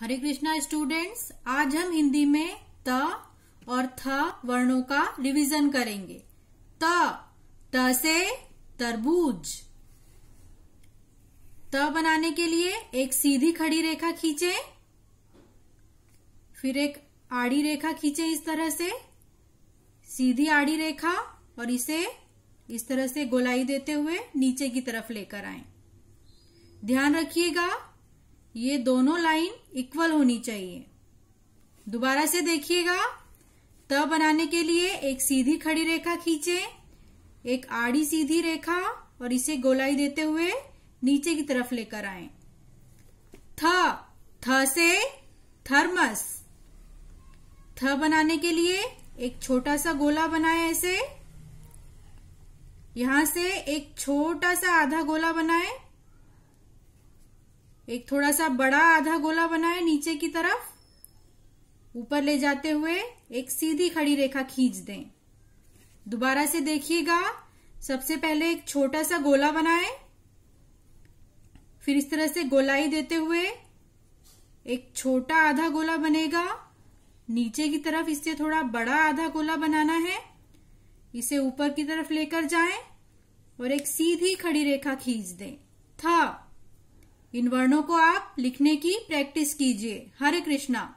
हरे Krishna students आज हम हिंदी में त और थ वर्णों का रिवीजन करेंगे त त से तरबूज त बनाने के लिए एक सीधी खड़ी रेखा खींचे फिर एक आड़ी रेखा खींचे इस तरह से सीधी आड़ी रेखा और इसे इस तरह से गोलाई देते हुए नीचे की तरफ लेकर आए ध्यान रखिएगा ये दोनों लाइन इक्वल होनी चाहिए दोबारा से देखिएगा त बनाने के लिए एक सीधी खड़ी रेखा खींचे एक आड़ी सीधी रेखा और इसे गोलाई देते हुए नीचे की तरफ लेकर आए थ थ से थर्मस थ बनाने के लिए एक छोटा सा गोला बनाए ऐसे यहां से एक छोटा सा आधा गोला बनाए एक थोड़ा सा बड़ा आधा गोला बनाए नीचे की तरफ ऊपर ले जाते हुए एक सीधी खड़ी रेखा खींच दें दोबारा से देखिएगा सबसे पहले एक छोटा सा गोला बनाए फिर इस तरह से गोलाई देते हुए एक छोटा आधा गोला बनेगा नीचे की तरफ इससे थोड़ा बड़ा आधा गोला बनाना है इसे ऊपर की तरफ लेकर जाएं और एक सीधी खड़ी रेखा खींच दें था इन वर्णों को आप लिखने की प्रैक्टिस कीजिए हरे कृष्णा